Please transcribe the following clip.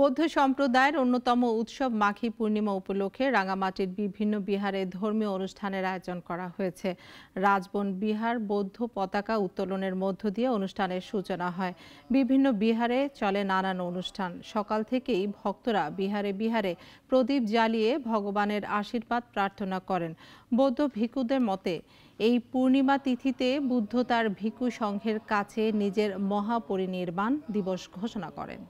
বৌদ্ধ সম্প্রদায়ের অন্যতম উৎসব মাখি পূর্ণিমা উপলক্ষে রাঙামাটির বিভিন্ন বিহারে ধর্মীয় অনুষ্ঠানের আয়োজন করা হয়েছে রাজবন বিহার বৌদ্ধ পতাকা উত্তোলনের মধ্য দিয়ে অনুষ্ঠানের সূচনা হয় বিভিন্ন বিহারে চলে নানান অনুষ্ঠান সকাল থেকেই ভক্তরা বিহারে বিহারে প্রদীপ জ্বালিয়ে ভগবানের আশীর্বাদ প্রার্থনা করেন বৌদ্ধ ভিক্ষুদের মতে এই পূর্ণিমা তিথিতে বুদ্ধ তার ভিক্ষু সংঘের কাছে নিজের মহাপরিনির্বাণ দিবস ঘোষণা করেন